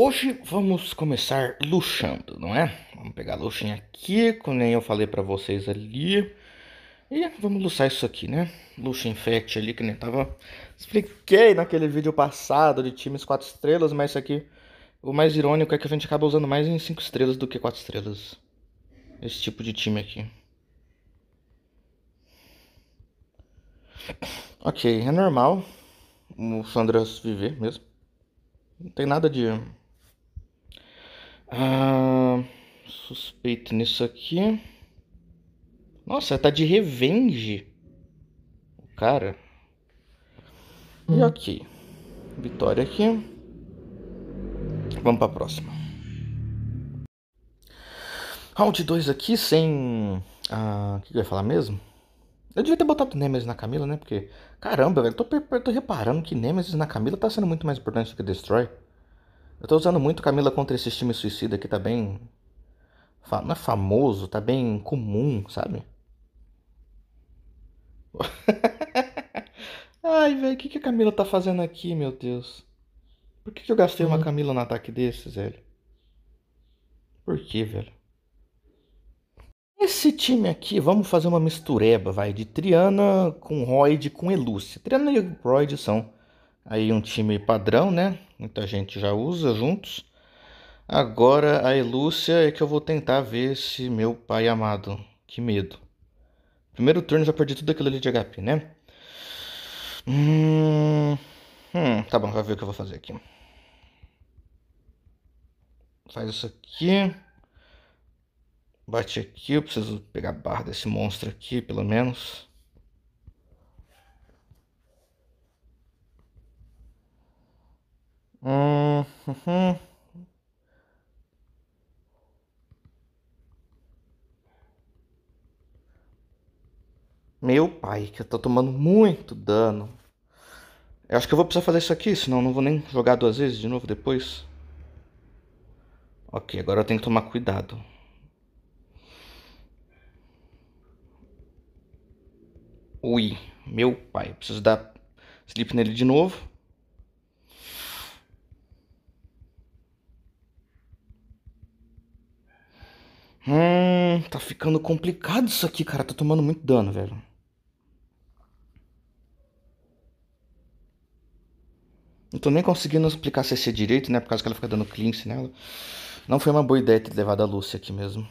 Hoje vamos começar luxando, não é? Vamos pegar a luxinha aqui, como eu falei para vocês ali. E vamos luxar isso aqui, né? Luxo Infect ali, que nem tava... Expliquei naquele vídeo passado de times 4 estrelas, mas isso aqui... O mais irônico é que a gente acaba usando mais em 5 estrelas do que 4 estrelas. Esse tipo de time aqui. Ok, é normal o Sandras viver mesmo. Não tem nada de ah, suspeito nisso aqui. Nossa, tá de revenge. O cara. E hum. ok. Vitória aqui. Vamos pra próxima. Round 2 aqui sem. Ah, o que eu ia falar mesmo? Eu devia ter botado Nemesis na Camila, né? Porque, caramba, velho, tô, tô reparando que Nemesis na Camila tá sendo muito mais importante do que Destroy. Eu tô usando muito Camila contra esse time suicida que tá bem. Não é famoso, tá bem comum, sabe? Ai, velho, o que, que a Camila tá fazendo aqui, meu Deus? Por que, que eu gastei uma hum. Camila no ataque desses, velho? Por que, velho? Esse time aqui, vamos fazer uma mistureba, vai, de Triana com Royd com Elúcia. Triana e Royd são Aí um time padrão, né? Muita gente já usa juntos. Agora a Elúcia é que eu vou tentar ver se meu pai amado. Que medo. Primeiro turno já perdi tudo aquilo ali de HP, né? Hum, hum tá bom, vai ver o que eu vou fazer aqui. Faz isso aqui. Bate aqui, eu preciso pegar a barra desse monstro aqui, pelo menos. Uhum. Meu pai, que eu tô tomando muito dano. Eu acho que eu vou precisar fazer isso aqui, senão eu não vou nem jogar duas vezes de novo depois. Ok, agora eu tenho que tomar cuidado. Ui, meu pai, preciso dar slip nele de novo. Hum, tá ficando complicado isso aqui, cara. Tô tá tomando muito dano, velho. Não tô nem conseguindo explicar CC direito, né? Por causa que ela fica dando cleanse nela. Não foi uma boa ideia ter levado a Lúcia aqui mesmo.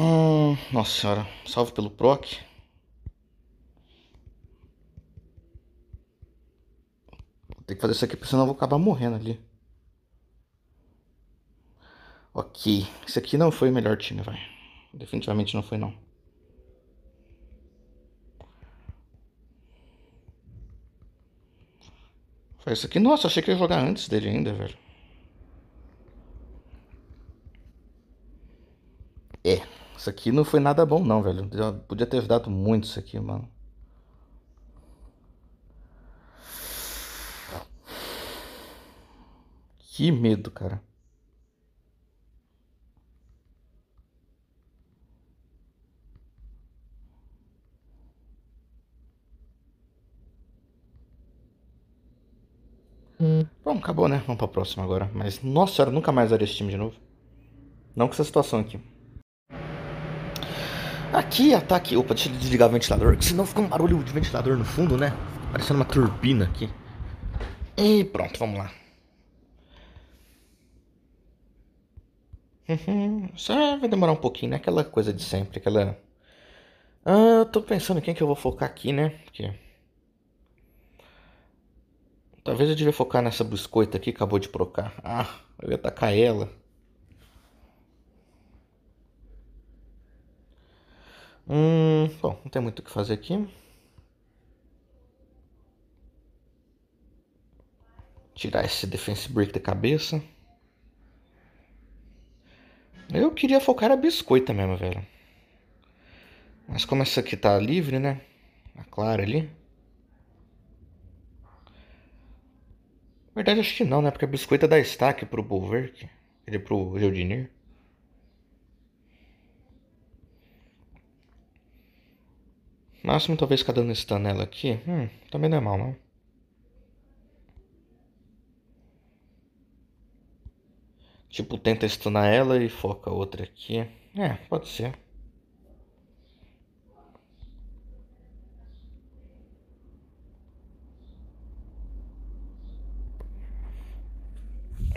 Hum, nossa senhora, salve pelo PROC. Vou ter que fazer isso aqui, porque senão eu vou acabar morrendo ali. Ok, esse aqui não foi o melhor time, vai. Definitivamente não foi, não. Faz isso aqui. Nossa, achei que ia jogar antes dele ainda, velho. É. Isso aqui não foi nada bom não, velho. podia ter ajudado muito isso aqui, mano. Que medo, cara. Bom, acabou, né? Vamos pra próxima agora. Mas, nossa senhora, nunca mais daria esse time de novo. Não com essa situação aqui. Aqui, ataque. Tá Opa, deixa eu desligar o ventilador, que senão fica um barulho de ventilador no fundo, né? Parecendo uma turbina aqui. E pronto, vamos lá. Uhum, Só vai demorar um pouquinho, né? Aquela coisa de sempre, aquela. Ah, eu tô pensando quem que eu vou focar aqui, né? Porque. Talvez eu devia focar nessa biscoita aqui que acabou de procar. Ah, eu ia atacar ela. Hum, bom, não tem muito o que fazer aqui. Tirar esse defense break da cabeça. Eu queria focar a biscoita mesmo, velho. Mas como essa aqui tá livre, né? A tá clara ali. Na verdade, acho que não, né? Porque a biscoita dá destaque pro Bulwerk. Ele pro Geldinir. Máximo talvez ficar dando stun nela aqui. Hum, também não é mal, não. Tipo, tenta stunar ela e foca outra aqui. É, pode ser.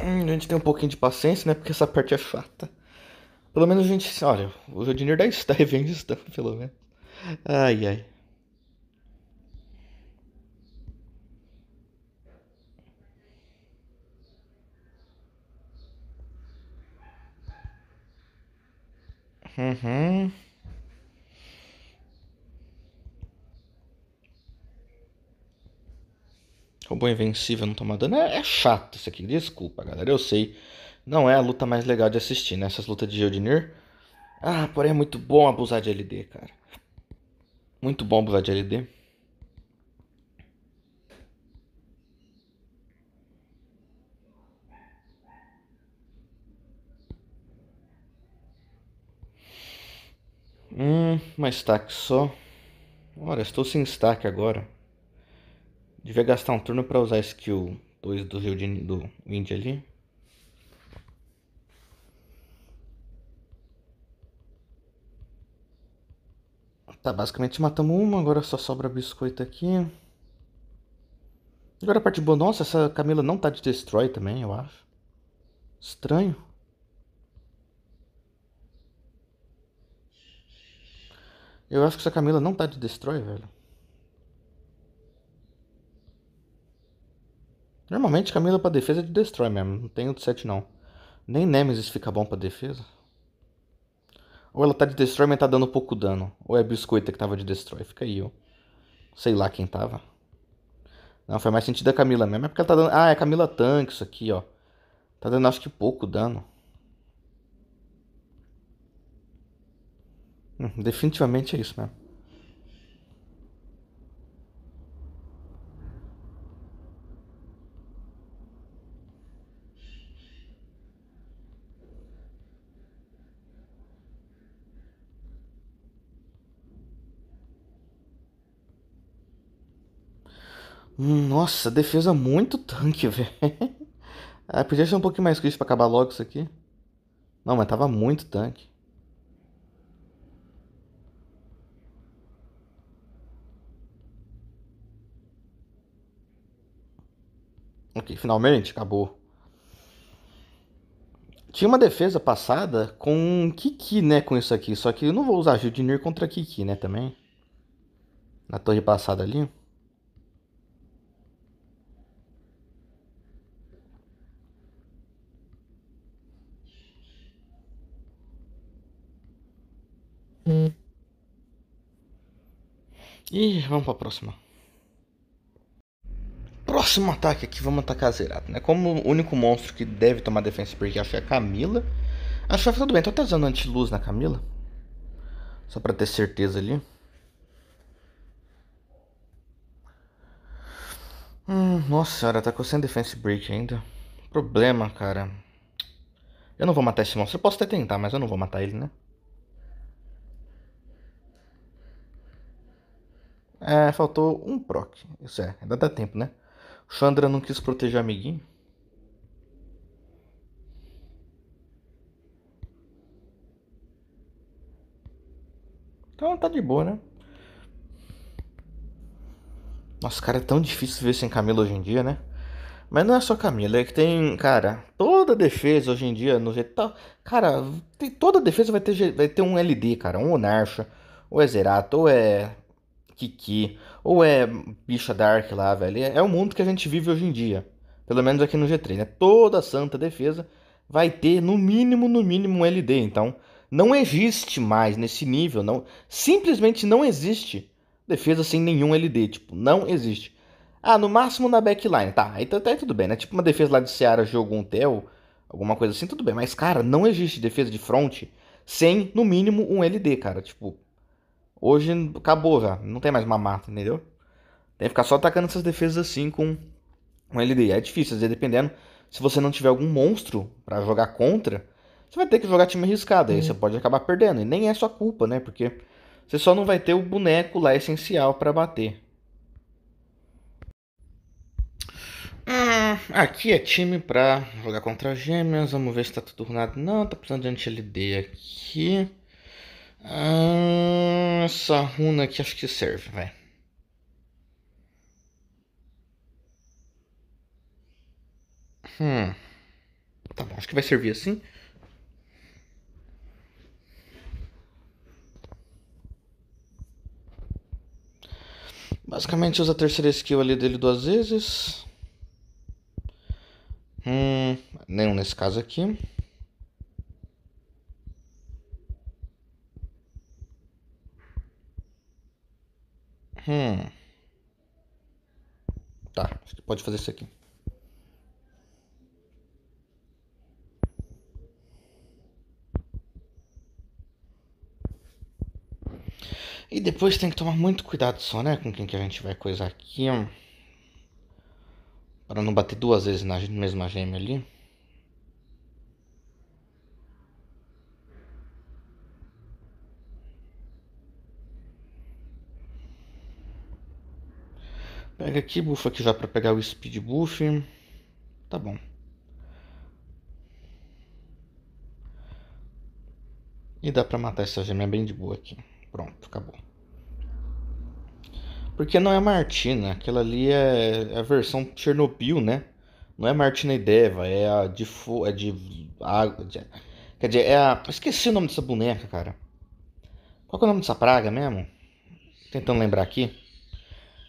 Hum, a gente tem um pouquinho de paciência, né? Porque essa parte é chata. Pelo menos a gente. Olha, o Jodinir dá, dá revenge stun, pelo menos. Ai, ai. Uhum. Robô invencível não toma tá dano. É, é, chato isso aqui. Desculpa, galera. Eu sei. Não é a luta mais legal de assistir, né? Essas lutas de Jodinir. Ah, porém é muito bom abusar de LD, cara. Muito bom usar de LD. Hum, uma stack só. Ora, estou sem stack agora. Devia gastar um turno para usar a skill 2 do Rio de, do Wind ali. Tá, basicamente matamos uma, agora só sobra biscoito aqui. Agora a parte boa, nossa, essa Camila não tá de destroy também, eu acho. Estranho. Eu acho que essa Camila não tá de destroy, velho. Normalmente Camila pra defesa é de destroy mesmo, não tem outro set não. Nem Nemesis fica bom pra defesa. Ou ela tá de destroy, mas tá dando pouco dano. Ou é a biscoita que tava de destroy. Fica aí, ó. Sei lá quem tava. Não, faz mais sentido a Camila mesmo. É porque ela tá dando. Ah, é a Camila Tank isso aqui, ó. Tá dando acho que pouco dano. Hum, definitivamente é isso mesmo. Nossa, defesa muito tanque, velho. ah, podia ser um pouquinho mais crítico pra acabar logo isso aqui. Não, mas tava muito tanque. Ok, finalmente acabou. Tinha uma defesa passada com Kiki, né, com isso aqui. Só que eu não vou usar Judinir contra Kiki, né, também. Na torre passada ali. E vamos para a próxima. Próximo ataque aqui, vamos atacar a Zerato, né? Como o único monstro que deve tomar defesa porque acho que é a Camila. Acho que tudo bem, tô até usando anti-luz na Camila. Só para ter certeza ali. Hum, nossa senhora, tá com sem defense break ainda. Problema, cara. Eu não vou matar esse monstro. Eu posso até tentar, mas eu não vou matar ele, né? É, faltou um proc. Isso é, ainda dá tempo, né? O Chandra não quis proteger amiguinho. Então tá de boa, né? Nossa, cara, é tão difícil ver sem Camila hoje em dia, né? Mas não é só Camila, é que tem, cara, toda defesa hoje em dia, no jeito tal. Cara, tem, toda defesa vai ter, vai ter um LD, cara, um Narcha, ou é Zerato, ou é Kiki, ou é bicha Dark lá, velho. É, é o mundo que a gente vive hoje em dia. Pelo menos aqui no G3, né? Toda santa defesa vai ter no mínimo, no mínimo um LD. Então, não existe mais nesse nível, não, simplesmente não existe defesa sem nenhum LD, tipo, não existe. Ah, no máximo na backline, tá, aí então até tudo bem, né? Tipo uma defesa lá de Seara, jogo um Tel, alguma coisa assim, tudo bem. Mas, cara, não existe defesa de front sem, no mínimo, um LD, cara. Tipo, Hoje acabou já, não tem mais uma mata, entendeu? Tem que ficar só atacando essas defesas assim com um LD. É difícil, às vezes dependendo, se você não tiver algum monstro para jogar contra, você vai ter que jogar time arriscado, hum. aí uhum. você pode acabar perdendo. E nem é sua culpa, né? Porque você só não vai ter o boneco lá essencial para bater. Hum, aqui é time pra jogar contra gêmeas. Vamos ver se tá tudo runado. Não, tá precisando de anti-LD aqui. Ah, essa runa aqui acho que serve, vai. Hum. Tá bom, acho que vai servir assim. Basicamente usa a terceira skill ali dele duas vezes. Hum, nenhum nesse caso aqui. Hum. Tá, acho que pode fazer isso aqui. E depois tem que tomar muito cuidado só, né? Com quem que a gente vai coisar aqui. para Pra não bater duas vezes na mesma gêmea ali. Pega aqui, bufa aqui já para pegar o speed buff. Tá bom. E dá pra matar essa gêmea bem de boa aqui. Pronto, acabou. Porque não é Martina, aquela ali é, é a versão Chernobyl, né? Não é Martina e Deva, é a de é de água, de... quer dizer, é a esqueci o nome dessa boneca, cara. Qual é o nome dessa praga mesmo? Tentando lembrar aqui.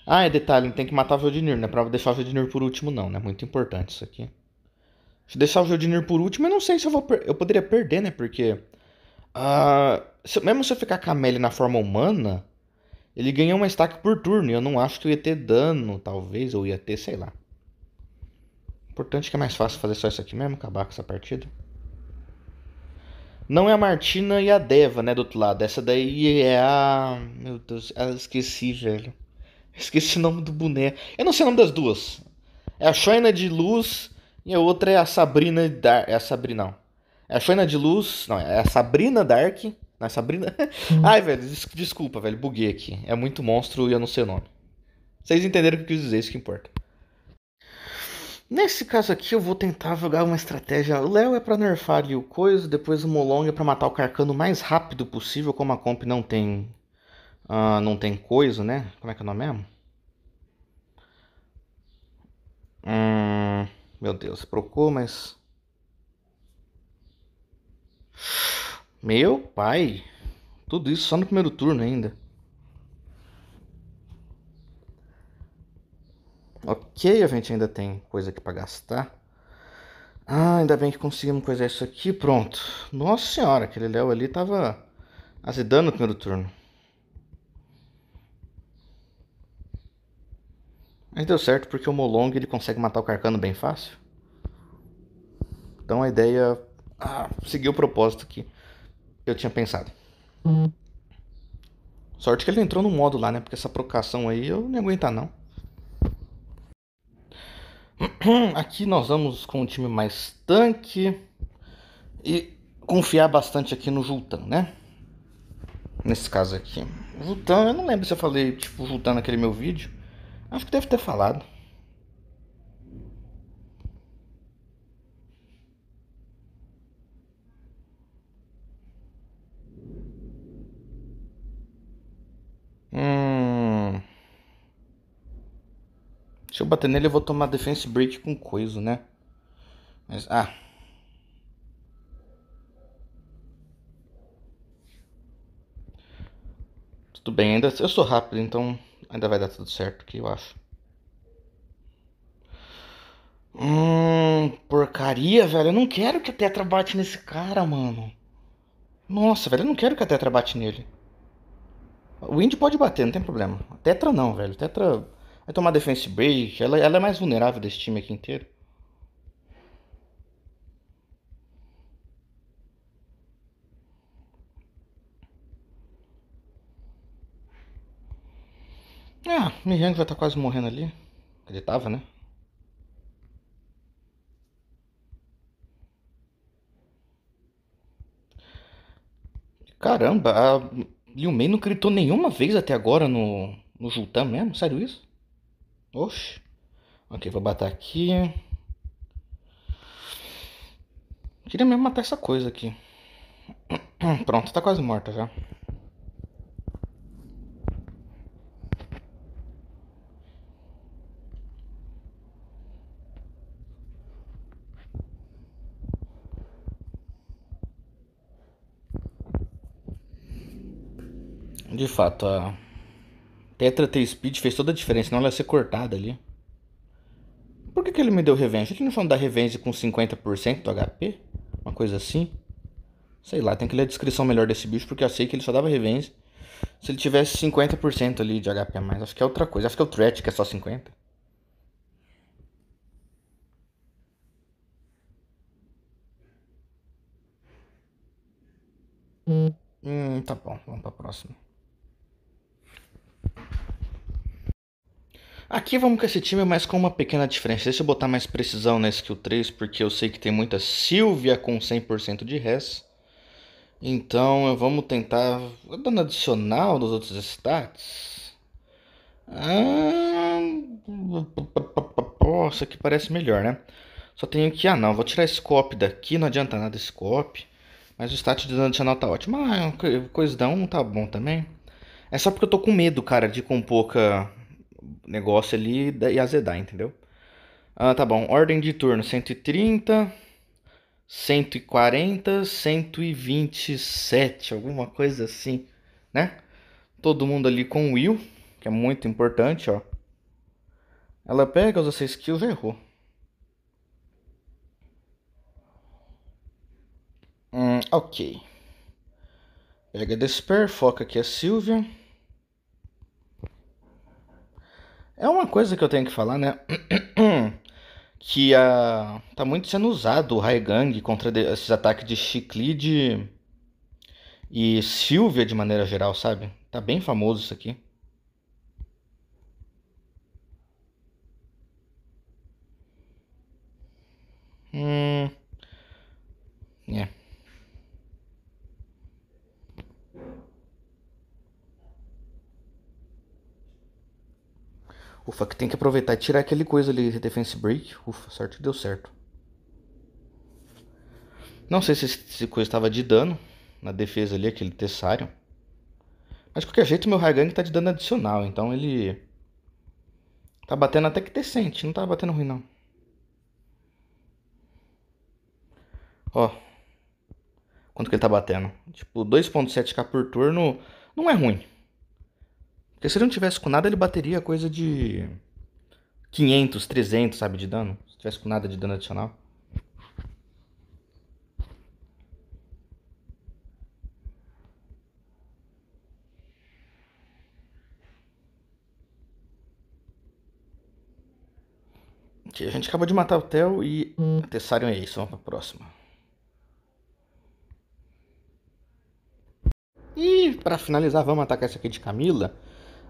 Ah, é detalhe, tem que matar o Jodinir, não é pra deixar o Jodinir por último não, né? Muito importante isso aqui. Se deixar o Jodinir por último, eu não sei se eu vou... Per... Eu poderia perder, né? Porque... Uh, se, mesmo se eu ficar com a Melly na forma humana, ele ganha uma stack por turno. E eu não acho que eu ia ter dano, talvez, ou ia ter, sei lá. Importante que é mais fácil fazer só isso aqui mesmo, acabar com essa partida. Não é a Martina e a Deva, né, do outro lado. Essa daí é a... Meu Deus, eu esqueci, velho. Esqueci o nome do boneco. Eu não sei o nome das duas. É a Shoina de Luz e a outra é a Sabrina Dark. É a Sabrina, não. É a Shoina de Luz. Não, é a Sabrina Dark. Não, é a Sabrina. Hum. Ai, velho, des desculpa, velho. Buguei aqui. É muito monstro e eu não sei o nome. Vocês entenderam o que eu quis dizer, isso que importa. Nesse caso aqui, eu vou tentar jogar uma estratégia. O Léo é para nerfar ali o coisa, depois o Molong é para matar o Carcano o mais rápido possível, como a comp não tem ah, não tem coisa, né? Como é que é o nome mesmo? Hum, meu Deus, procurou, mas. Meu pai! Tudo isso só no primeiro turno ainda. Ok, a gente ainda tem coisa aqui para gastar. Ah, ainda bem que conseguimos coisar isso aqui. Pronto. Nossa senhora, aquele Léo ali tava azedando no primeiro turno. Mas deu certo porque o Molong ele consegue matar o Carcano bem fácil. Então a ideia ah, seguiu o propósito que eu tinha pensado. Uhum. Sorte que ele entrou no modo lá, né? Porque essa procação aí eu não ia aguentar não. Aqui nós vamos com um time mais tanque e confiar bastante aqui no Jultan, né? Nesse caso aqui. Jultan, eu não lembro se eu falei, tipo, Vultan naquele meu vídeo. Acho que deve ter falado. Hum. Se eu bater nele, eu vou tomar defense break com coisa, né? Mas, ah. Tudo bem, ainda eu sou rápido, então Ainda vai dar tudo certo que eu acho. Hum, porcaria, velho. Eu não quero que a Tetra bate nesse cara, mano. Nossa, velho, eu não quero que a Tetra bate nele. O Indy pode bater, não tem problema. A Tetra não, velho. A Tetra vai tomar defense break. Ela, ela é mais vulnerável desse time aqui inteiro. Ah, é, Miriam já tá quase morrendo ali. Acreditava, né? Caramba, a Liu Mei não gritou nenhuma vez até agora no, no Jutan, mesmo? Sério isso? Oxe. Ok, vou matar aqui. Queria mesmo matar essa coisa aqui. Pronto, tá quase morta já. De fato, a Tetra T-Speed fez toda a diferença, senão ela ia ser cortada ali. Por que, que ele me deu revenge? Ele não falou da revenge com 50% do HP? Uma coisa assim? Sei lá, tem que ler a descrição melhor desse bicho, porque eu sei que ele só dava revenge se ele tivesse 50% ali de HP a mais. Acho que é outra coisa. Acho que é o threat que é só 50%. Hum, tá bom. Vamos pra próxima. Aqui vamos com esse time, mas com uma pequena diferença. Deixa eu botar mais precisão na skill 3, porque eu sei que tem muita Silvia com 100% de res. Então vamos tentar. Dando adicional nos outros stats. Ah, nossa, que parece melhor, né? Só tenho que. Ah, não, vou tirar esse copy daqui, não adianta nada esse copy. Mas o stat de dano adicional tá ótimo. Ah, coisa da 1 tá bom também. É só porque eu tô com medo, cara, de com pouca negócio ali e azedar, entendeu? Ah, tá bom. Ordem de turno: 130, 140, 127, alguma coisa assim, né? Todo mundo ali com Will, que é muito importante, ó. Ela pega, usa 6 kills, errou. Hum, ok. Pega Despair, foca aqui a Sylvia. É uma coisa que eu tenho que falar, né? que a... Uh, tá muito sendo usado o Raigang contra esses ataques de Chiclide e... Silvia de maneira geral, sabe? Tá bem famoso isso aqui. Hum. Yeah. É. Ufa, que tem que aproveitar e tirar aquele coisa ali, defense break. Ufa, sorte que deu certo. Não sei se esse coisa estava de dano na defesa ali, aquele tessário. Mas de qualquer jeito, meu Ragang está de dano adicional, então ele tá batendo até que decente, não tá batendo ruim não. Ó. Quanto que ele tá batendo? Tipo, 2.7k por turno não é ruim. Porque se ele não tivesse com nada, ele bateria coisa de 500, 300, sabe, de dano. Se tivesse com nada de dano adicional. A gente acabou de matar o Theo e o Tessarion é isso. Vamos pra próxima. E para finalizar, vamos atacar essa aqui de Camila.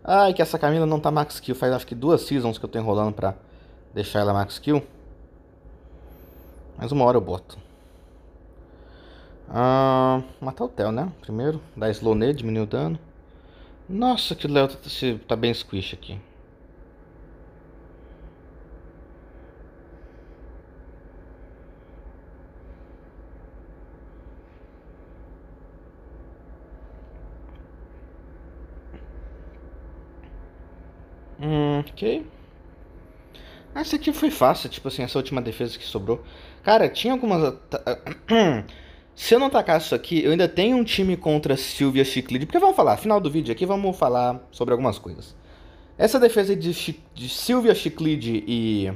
Ai, que essa Camila não tá max kill. Faz acho que duas seasons que eu tô enrolando pra deixar ela max kill. Mais uma hora eu boto. Ah, matar o Theo, né? Primeiro, dar slow nele, diminuir o dano. Nossa, que o Leo tá, tá, tá bem squish aqui. Ok. Essa aqui foi fácil, tipo assim, essa última defesa que sobrou. Cara, tinha algumas. Se eu não atacar isso aqui, eu ainda tenho um time contra Silvia Chiclide. Porque vamos falar, final do vídeo aqui, vamos falar sobre algumas coisas. Essa defesa de, Ch de Silvia Chiclide e.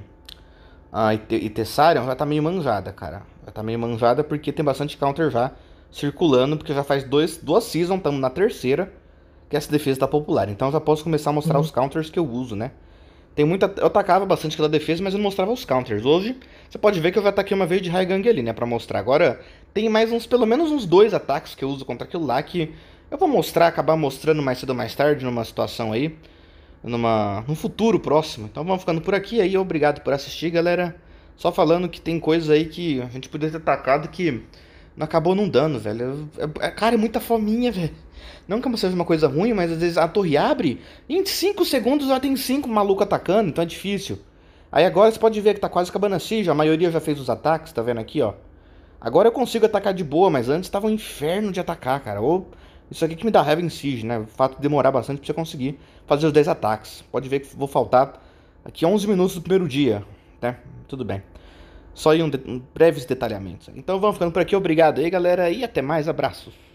Ah, e, e Tessarion já tá meio manjada, cara. Já tá meio manjada porque tem bastante counter já circulando. Porque já faz dois, duas seasons, estamos na terceira que essa defesa tá popular. Então eu já posso começar a mostrar uhum. os counters que eu uso, né? Tem muita. Eu atacava bastante aquela defesa, mas eu não mostrava os counters. Hoje, você pode ver que eu já ataquei uma vez de Gang ali, né? Pra mostrar. Agora, tem mais uns, pelo menos uns dois ataques que eu uso contra aquilo lá que eu vou mostrar, acabar mostrando mais cedo ou mais tarde, numa situação aí. Numa, num futuro próximo. Então vamos ficando por aqui aí. Obrigado por assistir, galera. Só falando que tem coisas aí que a gente poderia ter atacado que não acabou não dando, velho. É, cara, é muita fominha, velho. Não que seja uma coisa ruim, mas às vezes a torre abre e em 5 segundos já tem 5 maluco atacando, então é difícil. Aí agora você pode ver que tá quase acabando assim, já a maioria já fez os ataques, tá vendo aqui, ó. Agora eu consigo atacar de boa, mas antes tava um inferno de atacar, cara. Ou isso aqui que me dá raiva em Siege, né? O fato de demorar bastante pra você conseguir fazer os 10 ataques. Pode ver que vou faltar aqui 11 minutos do primeiro dia, né? Tudo bem. Só em um de... breves detalhamentos. Então vamos ficando por aqui. Obrigado aí, galera. E até mais. Abraços.